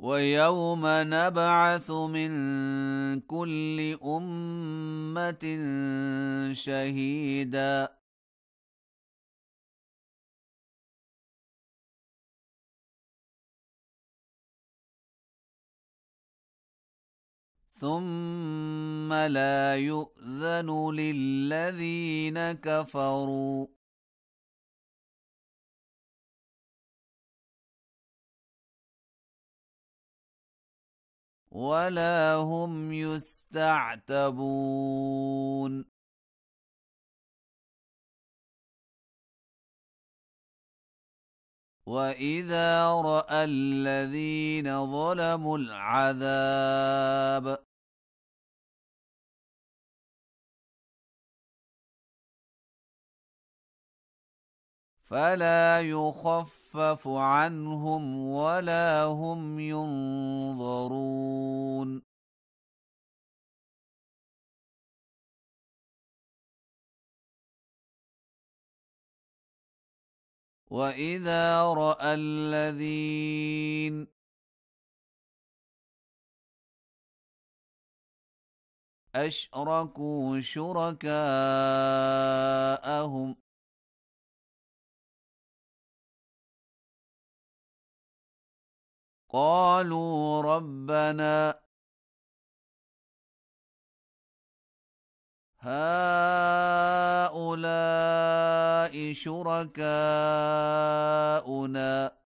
ويوم نبعث من كل امه شهيدا ثم لا يؤذن للذين كفروا ولا هم يستعتبون واذا راى الذين ظلموا العذاب فلا يخف يخفف عنهم ولا هم ينظرون وإذا رأى الذين أشركوا شركاءهم قالوا ربنا هؤلاء شركاؤنا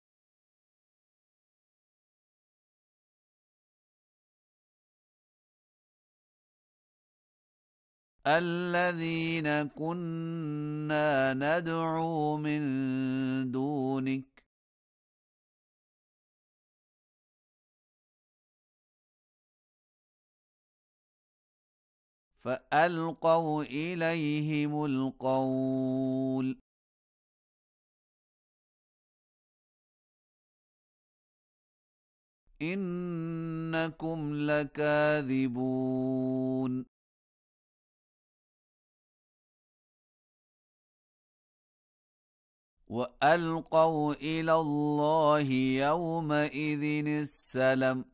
الذين كنا ندعو من دون فألقوا إليهم القول إنكم لكاذبون وألقوا إلى الله يومئذ السلم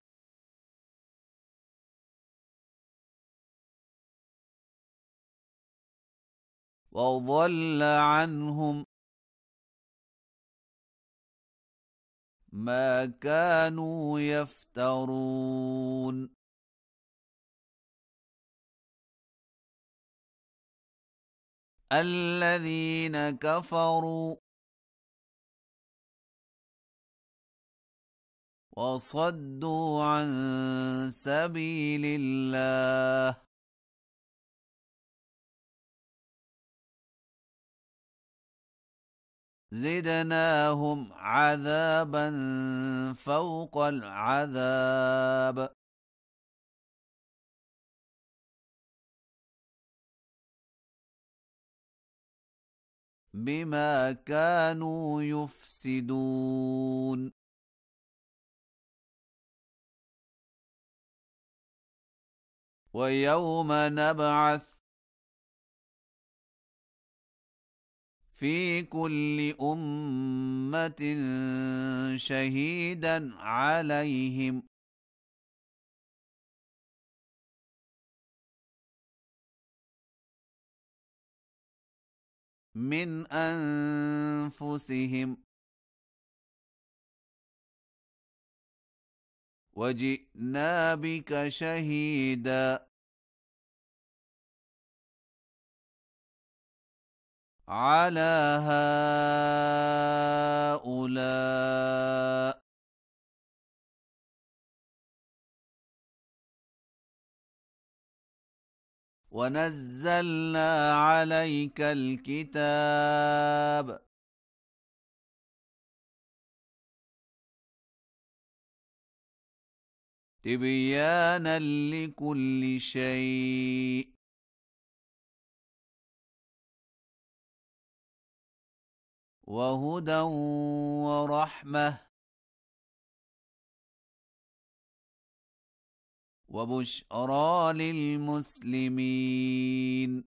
وضل عنهم ما كانوا يفترون الذين كفروا وصدوا عن سبيل الله زدناهم عذابا فوق العذاب بما كانوا يفسدون ويوم نبعث في كل أمة شهيدا عليهم من أنفسهم وجئنا بك شهيداً على هؤلاء ونزلنا عليك الكتاب تبيانا لكل شيء وهدى ورحمه وبشرى للمسلمين